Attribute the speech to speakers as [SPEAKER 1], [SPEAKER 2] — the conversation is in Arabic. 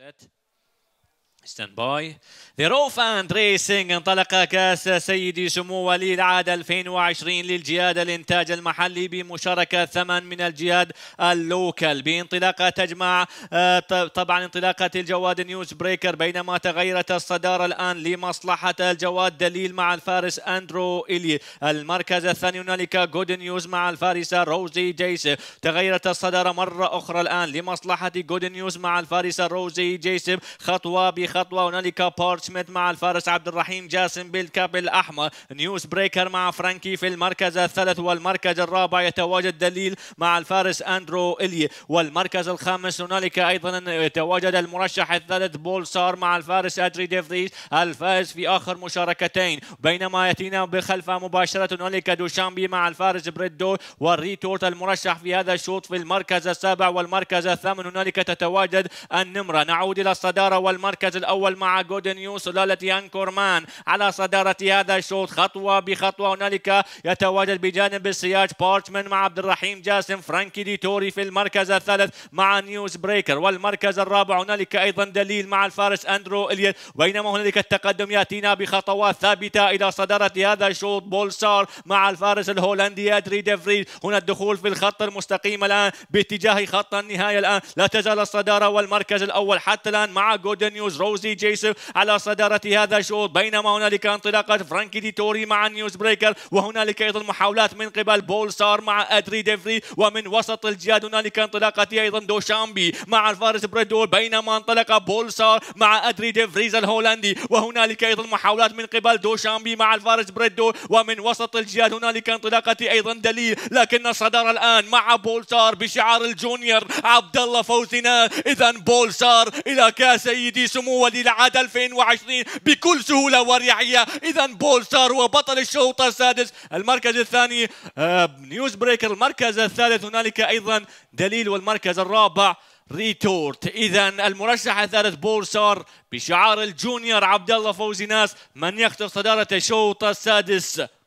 [SPEAKER 1] that ستاند باي اند ريسنج انطلق كاس سيدي سمو ولي العهد 2020 للجهاد الانتاج المحلي بمشاركه ثمن من الجهاد اللوكال بانطلاقه تجمع آه، طبعا انطلاقه الجواد نيوز بريكر بينما تغيرت الصداره الان لمصلحه الجواد دليل مع الفارس اندرو الي المركز الثاني هنالك جود نيوز مع الفارسه روزي جيس تغيرت الصداره مره اخرى الان لمصلحه جود نيوز مع الفارسه روزي جيس خطوه خطوه هنالك بورتشميت مع الفارس عبد الرحيم جاسم بالكاب الاحمر نيوز بريكر مع فرانكي في المركز الثالث والمركز الرابع يتواجد دليل مع الفارس اندرو الي والمركز الخامس هنالك ايضا يتواجد المرشح الثالث بولسار مع الفارس ادري ديفريز الفائز في اخر مشاركتين بينما ياتينا بخلفه مباشره هنالك دوشامبي مع الفارس بريدو والريتورت المرشح في هذا الشوط في المركز السابع والمركز الثامن هنالك تتواجد النمره نعود الى الصداره والمركز الأول مع جود نيوز سلالة يان كورمان على صدارة هذا الشوط خطوة بخطوة هنالك يتواجد بجانب السياج بارتمان مع عبد الرحيم جاسم فرانكي دي توري في المركز الثالث مع نيوز بريكر والمركز الرابع هنالك أيضا دليل مع الفارس أندرو إليت بينما هنالك التقدم يأتينا بخطوات ثابتة إلى صدارة هذا الشوط بولسار مع الفارس الهولندي أدري ديفريد هنا الدخول في الخط المستقيم الآن باتجاه خط النهاية الآن لا تزال الصدارة والمركز الأول حتى الآن مع جودن نيوز رو فوزي جيسو على صدارة هذا الشوط بينما هنالك انطلاقة فرانكي دي توري مع نيوز بريكر وهنالك أيضا محاولات من قبل بول سار مع أدري ديفري ومن وسط الجهاد هنالك انطلاقة أيضا دوشامبي مع الفارس بريدول بينما انطلق بول سار مع أدري ديفريز الهولندي وهنالك أيضا محاولات من قبل دوشامبي مع الفارس بريدول ومن وسط الجهاد هنالك انطلاقة أيضا دليل لكن الصدارة الآن مع بول سار بشعار الجونيور عبد الله فوزنا اذا بول سار الى كاس سيدي سمو الأول لعام 2020 بكل سهولة وريعية إذا بول ستار هو بطل الشوط السادس المركز الثاني آه، نيوز بريكر المركز الثالث هنالك أيضا دليل والمركز الرابع ريتورت اذا المرشح الثالث ستار بشعار الجونيور عبد الله فوزي ناس من يخطف صداره الشوط السادس